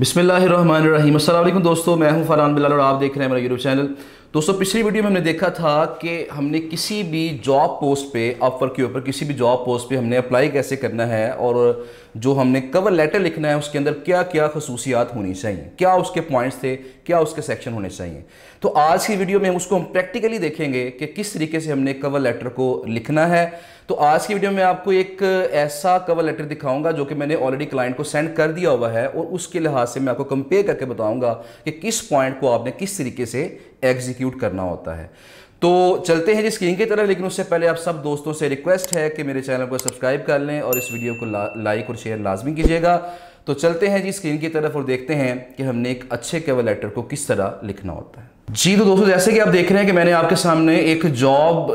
बिसमीम अल्लाम दोस्तों मैं हूं फरहान बिलाल और आप देख रहे हैं मेरा यूट्यूब चैनल दोस्तों पिछली वीडियो में हमने देखा था कि हमने किसी भी जॉब पोस्ट पे ऑफर के ऊपर किसी भी जॉब पोस्ट पे हमने अप्लाई कैसे करना है और जो हमने कवर लेटर लिखना है उसके अंदर क्या क्या खसूसियात होनी चाहिए क्या उसके पॉइंट्स थे क्या उसके सेक्शन होने चाहिए तो आज की वीडियो में हम उसको हम प्रैक्टिकली देखेंगे कि किस तरीके से हमने कवर लेटर को लिखना है तो आज की वीडियो में आपको एक ऐसा कवर लेटर दिखाऊंगा जो कि मैंने ऑलरेडी क्लाइंट को सेंड कर दिया हुआ है और उसके लिहाज से मैं आपको कंपेयर करके बताऊंगा कि किस पॉइंट को आपने किस तरीके से एग्जीक्यूट करना होता है तो चलते हैं जी स्क्रीन की तरफ लेकिन उससे पहले आप सब दोस्तों से रिक्वेस्ट है कि मेरे चैनल को सब्सक्राइब कर लें और इस वीडियो को ला, लाइक और शेयर लाजमी कीजिएगा तो चलते हैं जी स्क्रीन की तरफ और देखते हैं कि हमने एक अच्छे केवल लेटर को किस तरह लिखना होता है जी तो दोस्तों जैसे कि आप देख रहे हैं कि मैंने आपके सामने एक जॉब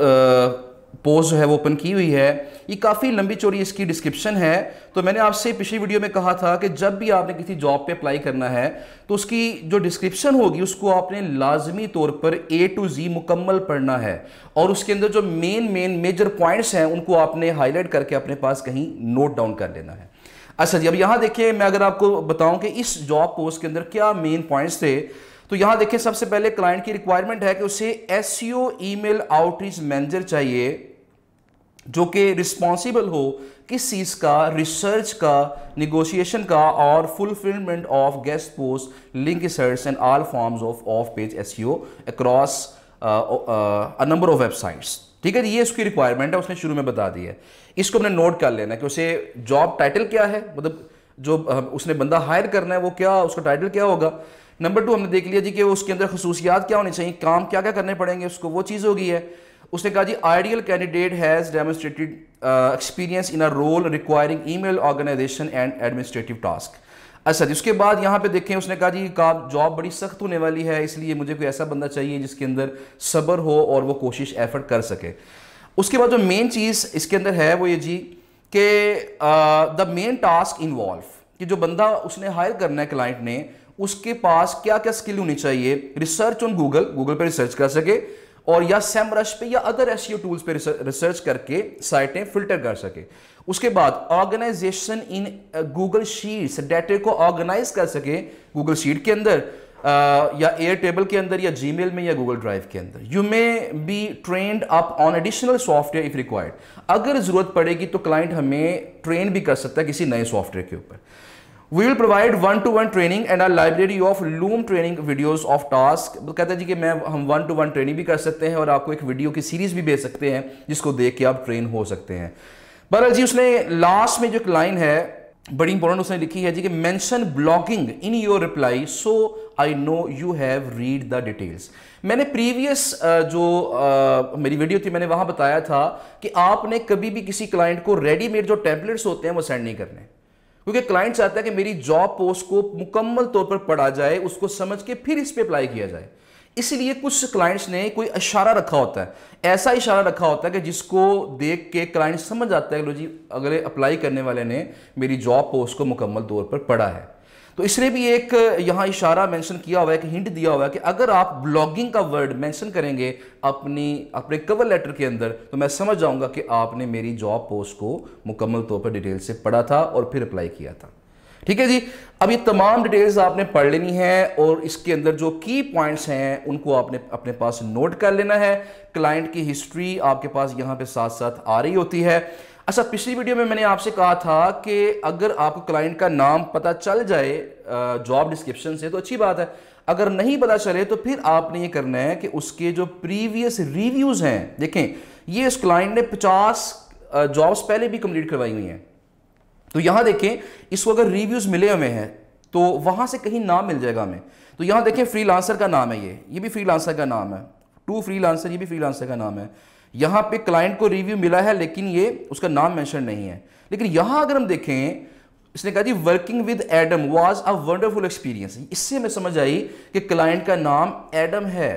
पोस्ट जो है वो ओपन की हुई है ये काफ़ी लंबी चोरी इसकी डिस्क्रिप्शन है तो मैंने आपसे पिछली वीडियो में कहा था कि जब भी आपने किसी जॉब पे अप्लाई करना है तो उसकी जो डिस्क्रिप्शन होगी उसको आपने लाजमी तौर पर ए टू जी मुकम्मल पढ़ना है और उसके अंदर जो मेन मेन मेजर पॉइंट्स हैं उनको आपने हाईलाइट करके अपने पास कहीं नोट डाउन कर लेना है अच्छा जी अब यहाँ देखिए मैं अगर आपको बताऊँ कि इस जॉब पोस्ट के अंदर क्या मेन पॉइंट्स थे तो यहां देखिए सबसे पहले क्लाइंट की रिक्वायरमेंट है कि उसे एस ईमेल आउटरीच मैनेजर चाहिए जो कि रिस्पॉन्सिबल हो किस चीज़ का रिसर्च का निगोशिएशन का और fulfilment of guest post link search and all forms of of pages across a number of websites ठीक है ये उसकी रिक्वायरमेंट है उसने शुरू में बता दी है इसको हमने नोट कर लेना कि उसे जॉब टाइटल क्या है मतलब जो उसने बंदा हायर करना है वो क्या उसका टाइटल क्या होगा नंबर टू हमने देख लिया जी कि उसके अंदर खसूसियात क्या होनी चाहिए काम क्या क्या करने पड़ेंगे उसको वो चीज़ होगी है उसने कहा जी ideal candidate has demonstrated experience in a role requiring email organisation and administrative task अच्छा जी उसके बाद यहाँ पे देखें उसने कहा जी का जॉब बड़ी सख्त होने वाली है इसलिए मुझे कोई ऐसा बंदा चाहिए जिसके अंदर सब्र हो और वो कोशिश एफर्ट कर सके उसके बाद जो मेन चीज़ इसके अंदर है वो ये जी कि द मेन टास्क इन्वॉल्व कि जो बंदा उसने हायर करना है क्लाइंट ने उसके पास क्या क्या स्किल होनी चाहिए रिसर्च ऑन गूगल गूगल पर रिसर्च कर सके और या सेमरश पे या अदर एस टूल्स पे रिसर्च करके साइटें फिल्टर कर सके उसके बाद ऑर्गेनाइजेशन इन गूगल शीट्स डेटे को ऑर्गेनाइज कर सके गूगल शीट के अंदर Uh, या एयर टेबल के अंदर या जीमेल में या गूगल ड्राइव के अंदर you may be trained up on additional software if required अगर जरूरत पड़ेगी तो क्लाइंट हमें ट्रेन भी कर सकता है किसी नए सॉफ्टवेयर के ऊपर we will provide one to one training and our library of Loom training videos of task कहता है जी कि मैं हम वन टू वन ट्रेनिंग भी कर सकते हैं और आपको एक वीडियो की सीरीज भी भेज सकते हैं जिसको देख के आप ट्रेन हो सकते हैं बहरल जी उसने लास्ट में जो एक लाइन है बड़ी इंपॉर्टेंट उसने लिखी है जी कि mention blogging in your reply so I know you have read the details मैंने प्रीवियस जो मेरी वीडियो थी मैंने वहां बताया था कि आपने कभी भी किसी क्लाइंट को रेडीमेड जो टेम्पलेट्स होते हैं वो सेंड नहीं करने क्योंकि क्लाइंट चाहता है कि मेरी जॉब पोस्ट को मुकम्मल तौर पर पढ़ा जाए उसको समझ के फिर इस पर अप्लाई किया जाए इसलिए कुछ क्लाइंट्स ने कोई इशारा रखा होता है ऐसा इशारा रखा होता है कि जिसको देख के क्लाइंट समझ आता है लो जी अगले अप्लाई करने वाले ने मेरी जॉब पोस्ट को मुकम्मल तौर पर पढ़ा है तो इसलिए भी एक यहाँ इशारा मेंशन किया हुआ है कि हिंट दिया हुआ है कि अगर आप ब्लॉगिंग का वर्ड मेंशन करेंगे अपनी अपने कवर लेटर के अंदर तो मैं समझ जाऊंगा कि आपने मेरी जॉब पोस्ट को मुकम्मल तौर पर डिटेल से पढ़ा था और फिर अप्लाई किया था ठीक है जी अब ये तमाम डिटेल्स आपने पढ़ लेनी है और इसके अंदर जो की पॉइंट्स हैं उनको आपने अपने पास नोट कर लेना है क्लाइंट की हिस्ट्री आपके पास यहाँ पे साथ साथ आ रही होती है अच्छा पिछली वीडियो में मैंने आपसे कहा था कि अगर आपको क्लाइंट का नाम पता चल जाए जॉब डिस्क्रिप्शन से तो अच्छी बात है अगर नहीं पता चले तो फिर आपने ये करना है कि उसके जो प्रीवियस रिव्यूज हैं देखें ये इस क्लाइंट ने 50 जॉब्स पहले भी कंप्लीट करवाई हुई हैं तो यहां देखें इसको अगर रिव्यूज मिले हुए हैं तो वहां से कहीं नाम मिल जाएगा हमें तो यहां देखें फ्री का नाम है ये ये भी फ्री का नाम है टू फ्री ये भी फ्री का नाम है यहां पे क्लाइंट को रिव्यू मिला है लेकिन ये उसका नाम मेंशन नहीं है लेकिन यहां अगर हम देखें इसने कहा जी working with Adam was a wonderful experience इससे हमें समझ आई कि क्लाइंट का नाम एडम है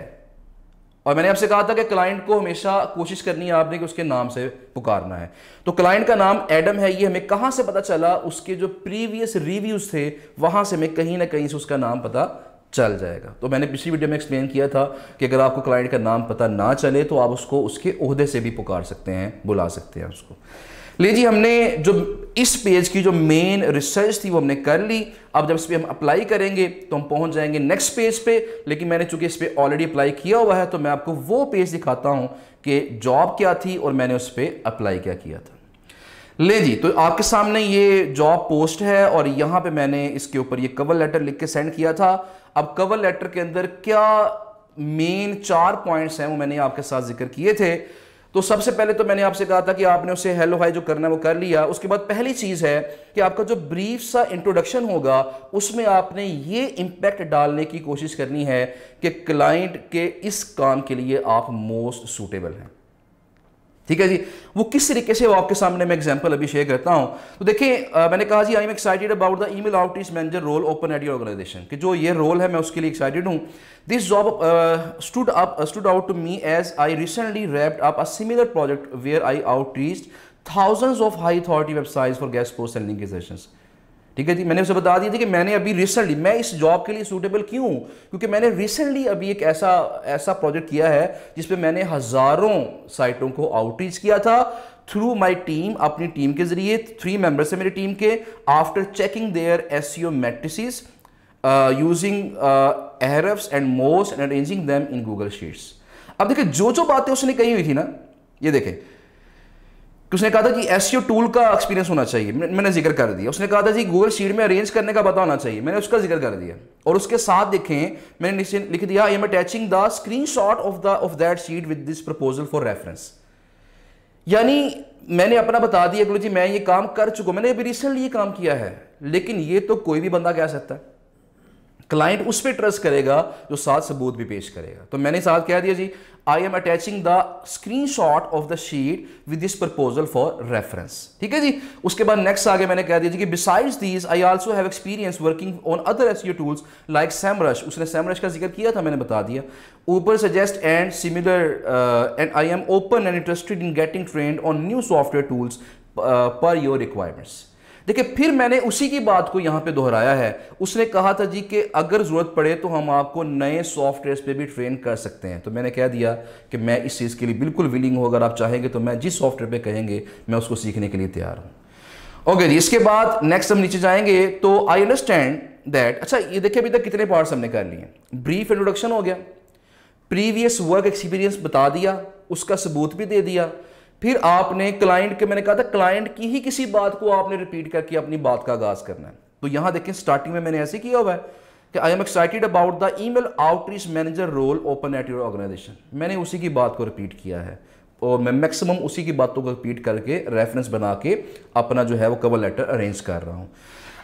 और मैंने आपसे कहा था कि क्लाइंट को हमेशा कोशिश करनी है आपने कि उसके नाम से पुकारना है तो क्लाइंट का नाम एडम है ये हमें कहां से पता चला उसके जो प्रीवियस रिव्यूज थे वहां से हमें कहीं ना कहीं से उसका नाम पता चल जाएगा तो मैंने पिछली वीडियो में एक्सप्लेन किया था कि अगर आपको क्लाइंट का नाम पता ना चले तो आप उसको उसके उहदे से भी पुकार सकते हैं बुला सकते हैं उसको ले जी हमने जो इस पेज की जो मेन रिसर्च थी वो हमने कर ली अब जब इस पर हम अप्लाई करेंगे तो हम पहुंच जाएंगे नेक्स्ट पेज पे लेकिन मैंने चूंकि इस पर ऑलरेडी अप्लाई किया हुआ है तो मैं आपको वो पेज दिखाता हूं कि जॉब क्या थी और मैंने उस पर अप्लाई क्या किया था ले जी तो आपके सामने ये जॉब पोस्ट है और यहां पे मैंने इसके ऊपर ये कवर लेटर लिख के सेंड किया था अब कवर लेटर के अंदर क्या मेन चार पॉइंट्स हैं वो मैंने आपके साथ जिक्र किए थे तो सबसे पहले तो मैंने आपसे कहा था कि आपने उसे हेलो हाई जो करना है वो कर लिया उसके बाद पहली चीज़ है कि आपका जो ब्रीफ सा इंट्रोडक्शन होगा उसमें आपने ये इंपैक्ट डालने की कोशिश करनी है कि क्लाइंट के इस काम के लिए आप मोस्ट सूटेबल हैं ठीक है जी वो किस तरीके से वो आपके सामने मैं एग्जांपल अभी शेयर करता हूँ तो देखिए मैंने कहा जी I am excited about the email outreach manager role open at organisation कि जो ये रोल है मैं उसके लिए एक्साइटेड हूँ this job stood up stood out to me as I recently wrapped up a similar project where I outreach thousands of high authority websites for guest post and link ठीक है जी मैंने उसे बता दिया था कि मैंने अभी रिसेंटली मैं इस जॉब के लिए सूटेबल क्यों हूं क्योंकि मैंने रिसेंटली अभी एक ऐसा ऐसा प्रोजेक्ट किया है जिसपे मैंने हज़ारों साइटों को आउटरीच किया था थ्रू माई टीम अपनी टीम के जरिए थ्री मेंबर्स है मेरी टीम के after checking their S E O using Ahrefs and Moz and arranging them in Google sheets अब देखिए जो जो बातें उसने कही हुई थी ना ये देखें कि उसने कहा था कि एस टूल का एक्सपीरियंस होना चाहिए मैंने जिक्र कर दिया उसने कहा था जी गूगल शीट में अरेंज करने का पता होना चाहिए मैंने उसका जिक्र कर दिया और उसके साथ देखें मैंने लिख दिया I am attaching the screenshot of the of that sheet with this proposal for reference यानी मैंने अपना बता दिया कि जी मैं ये काम कर चुका मैंने अभी रिसेंटली ये काम किया है लेकिन ये तो कोई भी बंदा कह सकता है क्लाइंट उस पर ट्रस्ट करेगा जो साथ सबूत भी पेश करेगा तो मैंने साथ कह दिया जी I am attaching the screenshot of the sheet with this proposal for reference ठीक है जी उसके बाद नेक्स्ट आगे मैंने कह दिया जी कि beside this I also have experience working on others tools like Semrush उसने सैमरश का जिक्र किया था मैंने बता दिया ऊपर suggest and similar and I am open and interested in getting trained on new software tools per your requirements देखिए फिर मैंने उसी की बात को यहां पे दोहराया है उसने कहा था जी कि अगर जरूरत पड़े तो हम आपको नए सॉफ्टवेयर पे भी ट्रेन कर सकते हैं तो मैंने कह दिया कि मैं इस चीज़ के लिए बिल्कुल विलिंग हूं अगर आप चाहेंगे तो मैं जिस सॉफ्टवेयर पर कहेंगे मैं उसको सीखने के लिए तैयार हूं ओके जी इसके बाद नेक्स्ट हम नीचे जाएंगे तो आई अंडरस्टैंड दैट अच्छा ये देखिए अभी तक कितने पार्ट्स हमने कर लिए ब्रीफ इंट्रोडक्शन हो गया प्रीवियस वर्क एक्सपीरियंस बता दिया उसका सबूत भी दे दिया फिर आपने क्लाइंट के मैंने कहा था क्लाइंट की ही किसी बात को आपने रिपीट करके अपनी बात का आगाज करना है तो यहां देखें स्टार्टिंग में मैंने ऐसे किया हुआ है कि I am excited about the email outreach manager role open at your organisation मैंने उसी की बात को रिपीट किया है और मैं मैक्सिमम उसी की बातों को रिपीट करके रेफरेंस बना के अपना जो है वो कवर लेटर अरेंज कर रहा हूँ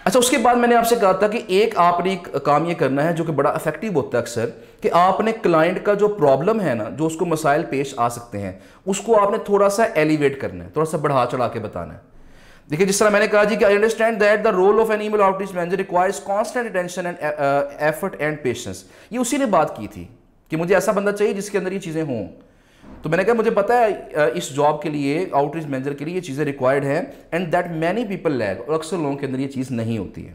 अच्छा उसके बाद मैंने आपसे कहा था कि एक आपने एक काम ये करना है जो कि बड़ा इफेक्टिव होता है अक्सर कि आपने क्लाइंट का जो प्रॉब्लम है ना जो उसको मसाइल पेश आ सकते हैं उसको आपने थोड़ा सा एलिवेट करना है थोड़ा सा बढ़ा चढ़ा के बताना है देखिए जिस तरह मैंने कहा जी कि I understand that the role of an email outreach manager requires constant attention and effort and patience ये उसी ने बात की थी कि मुझे ऐसा बंदा चाहिए जिसके अंदर ये चीज़ें हों तो मैंने कहा मुझे पता है इस जॉब के लिए आउटरीच मैनेजर के लिए ये चीज़ें रिक्वायर्ड हैं and that many people lag और अक्सर लोगों के अंदर ये चीज़ नहीं होती है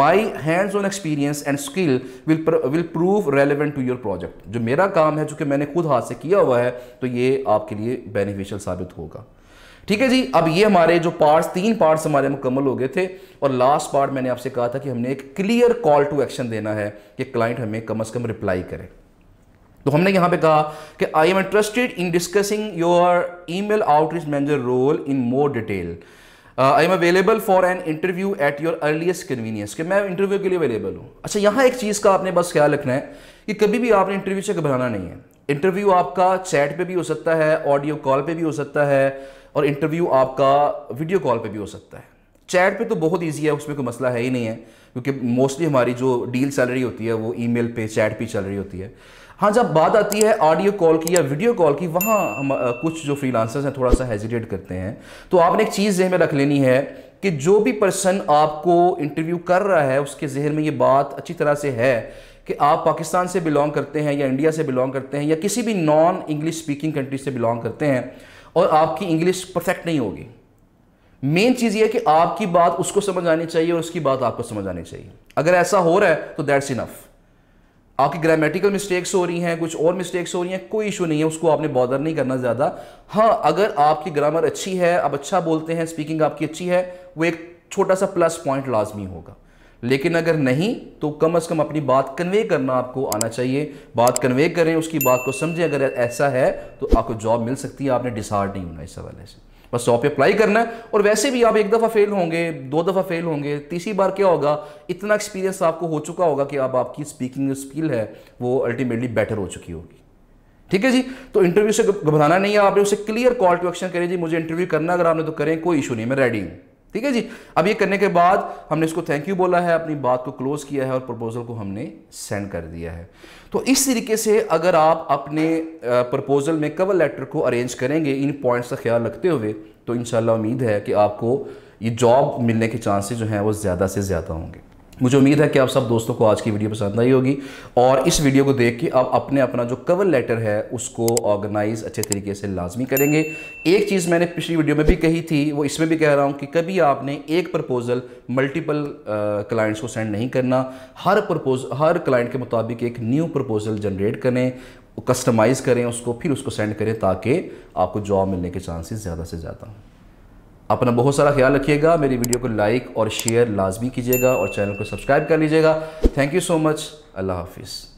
my hands on experience and skill will will prove relevant to your project जो मेरा काम है कि मैंने खुद हाथ से किया हुआ है तो ये आपके लिए बेनिफिशियल साबित होगा ठीक है जी अब ये हमारे जो पार्ट्स तीन पार्ट्स हमारे मुकम्मल हो गए थे और लास्ट पार्ट मैंने आपसे कहा था कि हमने एक क्लियर कॉल टू एक्शन देना है कि क्लाइंट हमें कम अज़ कम रिप्लाई करें तो हमने यहाँ पे कहा कि I am interested in discussing your email outreach manager role in more detail I am available for an interview at your earliest convenience कि मैं इंटरव्यू के लिए अवेलेबल हूँ अच्छा यहाँ एक चीज़ का आपने बस ख्याल रखना है कि कभी भी आपने इंटरव्यू से घबराना नहीं है इंटरव्यू आपका चैट पे भी हो सकता है ऑडियो कॉल पे भी हो सकता है और इंटरव्यू आपका वीडियो कॉल पे भी हो सकता है चैट पे तो बहुत इजी है उसमें कोई मसला है ही नहीं है क्योंकि मोस्टली हमारी जो डील सैलरी होती है वो ईमेल पे चैट पे चल रही होती है हाँ जब बात आती है ऑडियो कॉल की या वीडियो कॉल की वहाँ हम कुछ जो फ्रीलांसर्स हैं थोड़ा सा हेजिटेट करते हैं तो आपने एक चीज़ जहन में रख लेनी है कि जो भी पर्सन आपको इंटरव्यू कर रहा है उसके जहन में ये बात अच्छी तरह से है कि आप पाकिस्तान से बिलोंग करते हैं या इंडिया से बिलोंग करते हैं या किसी भी नॉन इंग्लिश स्पीकिंग कंट्री से बिलोंग करते हैं और आपकी इंग्लिश परफेक्ट नहीं होगी मेन चीज़ यह कि आपकी बात उसको समझ आनी चाहिए और उसकी बात आपको समझ आनी चाहिए अगर ऐसा हो रहा है तो दैट्स इनफ़ आपकी ग्रामेटिकल मिस्टेक्स हो रही हैं कुछ और मिस्टेक्स हो रही हैं कोई इशू नहीं है उसको आपने बॉदर नहीं करना ज़्यादा हाँ अगर आपकी ग्रामर अच्छी है आप अच्छा बोलते हैं स्पीकिंग आपकी अच्छी है वो एक छोटा सा प्लस पॉइंट लाजमी होगा लेकिन अगर नहीं तो कम अज़ कम अपनी बात कन्वे करना आपको आना चाहिए बात कन्वे करें उसकी बात को समझें अगर ऐसा है तो आपको जॉब मिल सकती है आपने डिसार्ड नहीं होना इस हवाले से बस सौ पे अप्लाई करना है और वैसे भी आप एक दफ़ा फेल होंगे दो दफ़ा फेल होंगे तीसरी बार क्या होगा इतना एक्सपीरियंस आपको हो चुका होगा कि आप आपकी स्पीकिंग स्किल है वो अल्टीमेटली बेटर हो चुकी होगी ठीक है जी तो इंटरव्यू से घबराना नहीं है आपने उसे क्लियर कॉल टू एक्शन करें जी मुझे इंटरव्यू करना अगर आपने तो करें कोई इशू नहीं मैं रेडी हूँ ठीक है जी अब ये करने के बाद हमने इसको थैंक यू बोला है अपनी बात को क्लोज किया है और प्रपोजल को हमने सेंड कर दिया है तो इस तरीके से अगर आप अपने प्रपोजल में कवर लेटर को अरेंज करेंगे इन पॉइंट्स का ख्याल रखते हुए तो इन उम्मीद है कि आपको ये जॉब मिलने के चांसेस जो हैं वो ज़्यादा से ज़्यादा होंगे मुझे उम्मीद है कि आप सब दोस्तों को आज की वीडियो पसंद आई होगी और इस वीडियो को देख के आप अपने अपना जो कवर लेटर है उसको ऑर्गेनाइज अच्छे तरीके से लाजमी करेंगे एक चीज़ मैंने पिछली वीडियो में भी कही थी वो इसमें भी कह रहा हूँ कि कभी आपने एक प्रपोज़ल मल्टीपल क्लाइंट्स को सेंड नहीं करना हर प्रपोज हर क्लाइंट के मुताबिक एक न्यू प्रपोज़ल जनरेट करें कस्टमाइज़ करें उसको फिर उसको सेंड करें ताकि आपको जॉब मिलने के चांसेज़ ज़्यादा से ज़्यादा हों अपना बहुत सारा ख्याल रखिएगा मेरी वीडियो को लाइक और शेयर लाजमी कीजिएगा और चैनल को सब्सक्राइब कर लीजिएगा थैंक यू सो मच अल्लाह हाफिज़